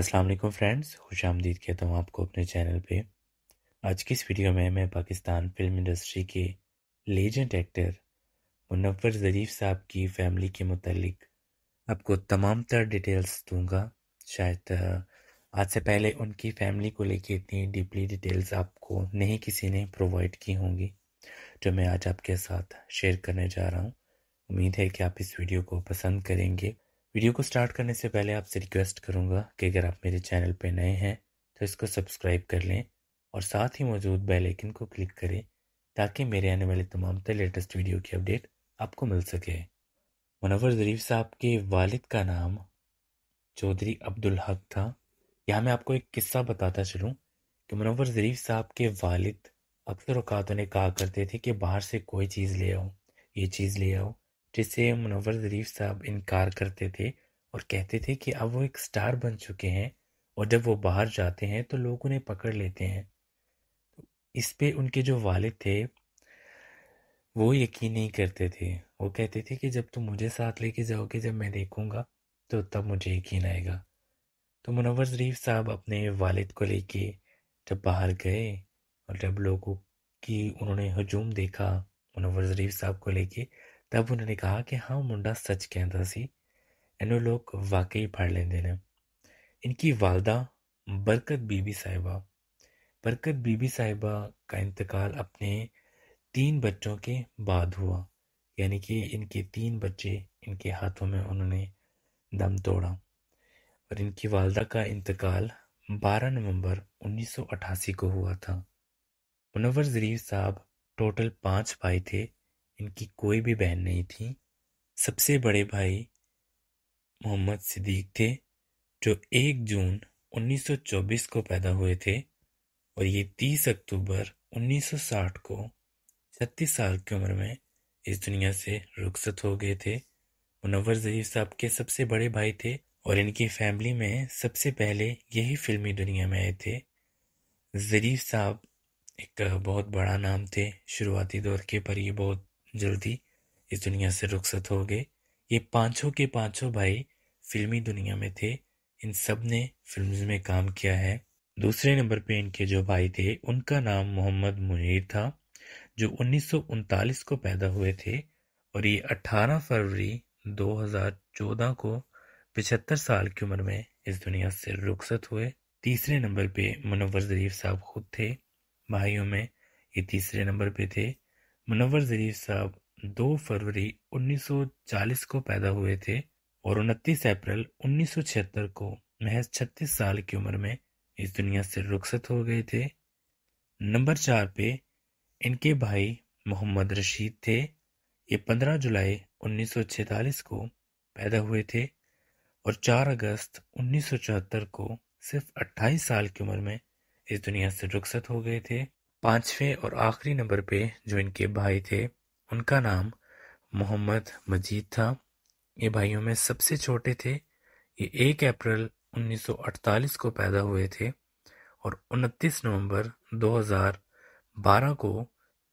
अस्सलाम वालेकुम फ्रेंड्स खुश आमदीद कहता हूँ आपको अपने चैनल पे आज की इस वीडियो में मैं पाकिस्तान फिल्म इंडस्ट्री के लेजेंड एक्टर मुनवर ज़रीफ साहब की फैमिली के मतलब आपको तमाम तर डिटेल्स दूंगा शायद आज से पहले उनकी फैमिली को लेके इतनी डीपली डिटेल्स आपको नहीं किसी ने प्रोवाइड की होंगी जो मैं आज आपके साथ शेयर करने जा रहा हूँ उम्मीद है कि आप इस वीडियो को पसंद करेंगे वीडियो को स्टार्ट करने से पहले आपसे रिक्वेस्ट करूँगा कि अगर आप मेरे चैनल पर नए हैं तो इसको सब्सक्राइब कर लें और साथ ही मौजूद बेल आइकन को क्लिक करें ताकि मेरे आने वाले तमाम तर लेटेस्ट वीडियो की अपडेट आपको मिल सके मुनवर ज़रीफ साहब के वालिद का नाम चौधरी अब्दुल हक था यहाँ मैं आपको एक किस्सा बताता चलूँ कि मुनवर ज़रीफ साहब के वालिद अक्सर अवकात उन्हें कहा करते थे कि बाहर से कोई चीज़ ले आओ ये चीज़ ले आओ जिसे मुनवर ज़रीफ साहब इनकार करते थे और कहते थे कि अब वो एक स्टार बन चुके हैं और जब वो बाहर जाते हैं तो लोग उन्हें पकड़ लेते हैं इस पे उनके जो वालिद थे वो यकीन नहीं करते थे वो कहते थे कि जब तुम मुझे साथ लेके जाओगे जब मैं देखूँगा तो तब मुझे यकीन आएगा तो मुनवर ज़रीफ साहब अपने वालिद को लेके जब बाहर गए और जब लोगों की उन्होंने हजूम देखा मुनवर ज़रीफ साहब को लेके तब उन्होंने कहा कि हाँ मुंडा सच कहता सी ਇਹਨੂੰ लोग वाकई ਫੜ ਲੈਂਦੇ ਨੇ इनकी वालदा बरकत बीबी साहिबा बरकत बीबी साहिबा का इंतकाल अपने तीन बच्चों के बाद हुआ यानी कि इनके तीन बच्चे इनके हाथों में उन्होंने दम तोड़ा और इनकी वालदा का इंतकाल 12 नवंबर 1988 को हुआ था मुनवर ज़रीफ साहब टोटल पाँच भाई थे इनकी कोई भी बहन नहीं थी सबसे बड़े भाई मोहम्मद सिद्दीक थे जो 1 जून 1924 को पैदा हुए थे और ये 30 अक्टूबर 1960 को 36 साल की उम्र में इस दुनिया से रुखसत हो गए थे मुनवर जरीफ साहब के सबसे बड़े भाई थे और इनकी फैमिली में सबसे पहले यही फिल्मी दुनिया में आए थे ज़रीफ साहब एक बहुत बड़ा नाम थे शुरुआती दौर के पर ये बहुत जल्दी इस दुनिया से रुखसत हो गए ये पांचों के पांचों भाई फिल्मी दुनिया में थे इन सब ने फिल्म में काम किया है दूसरे नंबर पे इनके जो भाई थे उनका नाम मोहम्मद मुनीर था जो उन्नीस को पैदा हुए थे और ये 18 फरवरी 2014 को 75 साल की उम्र में इस दुनिया से रुखसत हुए तीसरे नंबर पे मनोवर जरीफ साहब खुद थे भाइयों में ये तीसरे नंबर पे थे मुनवर जरीफ साहब दो फरवरी 1940 को पैदा हुए थे और उनतीस अप्रैल 1976 को महज 36 साल की उम्र में इस दुनिया से रुखसत हो गए थे नंबर चार पे इनके भाई मोहम्मद रशीद थे ये 15 जुलाई 1946 को पैदा हुए थे और 4 अगस्त 1974 को सिर्फ 28 साल की उम्र में इस दुनिया से रुखसत हो गए थे पांचवें और आखिरी नंबर पे जो इनके भाई थे उनका नाम मोहम्मद मजीद था ये भाइयों में सबसे छोटे थे ये एक अप्रैल 1948 को पैदा हुए थे और 29 नवंबर 2012 को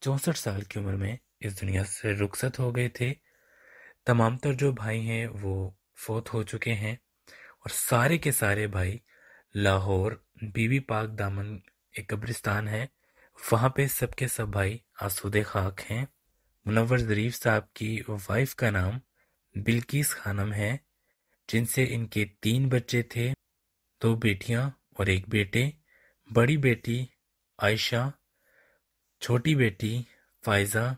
चौंसठ साल की उम्र में इस दुनिया से रुखसत हो गए थे तमाम तर जो भाई हैं वो फोत हो चुके हैं और सारे के सारे भाई लाहौर बीबी पाक दामन एक कब्रिस्तान है वहाँ पे सबके सब भाई आसूद खाक हैं मुनवर ज़रीफ साहब की वाइफ का नाम बिल्किस खानम है जिनसे इनके तीन बच्चे थे दो बेटियाँ और एक बेटे बड़ी बेटी आयशा छोटी बेटी फायज़ा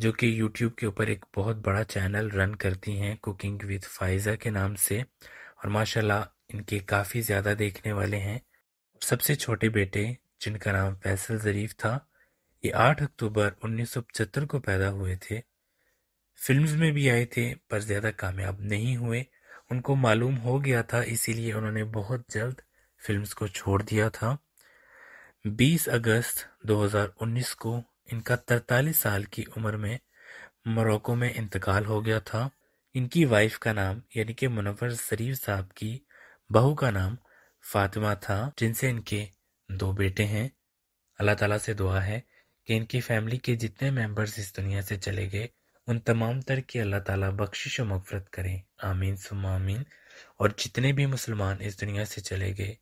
जो कि YouTube के ऊपर एक बहुत बड़ा चैनल रन करती हैं कुकिंग विद फायज़ा के नाम से और माशाल्लाह इनके काफ़ी ज़्यादा देखने वाले हैं सबसे छोटे बेटे जिनका नाम फैसल ज़रीफ था ये 8 अक्टूबर उन्नीस को पैदा हुए थे फिल्म्स में भी आए थे पर ज़्यादा कामयाब नहीं हुए उनको मालूम हो गया था इसीलिए उन्होंने बहुत जल्द फिल्म्स को छोड़ दिया था 20 अगस्त 2019 को इनका 43 साल की उम्र में मोरक्को में इंतकाल हो गया था इनकी वाइफ का नाम यानी कि मुनवर शरीफ साहब की बहू का नाम फातिमा था जिनसे इनके दो बेटे हैं अल्लाह ताला से दुआ है कि इनकी फैमिली के जितने मेंबर्स इस दुनिया से चले गए उन तमाम तर की अल्लाह ताला बख्शिश और मफ़रत करें आमीन सुम आमीन और जितने भी मुसलमान इस दुनिया से चले गए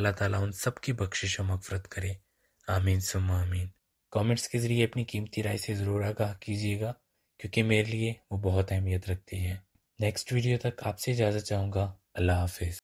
अल्लाह ताला उन सब की बख्शिश और मफ़रत करे आमीन सुम आमीन कमेंट्स के ज़रिए अपनी कीमती राय से ज़रूर आगाह कीजिएगा क्योंकि मेरे लिए वो बहुत अहमियत रखती है नेक्स्ट वीडियो तक आपसे इजाज़त चाहूँगा अल्लाह हाफिज़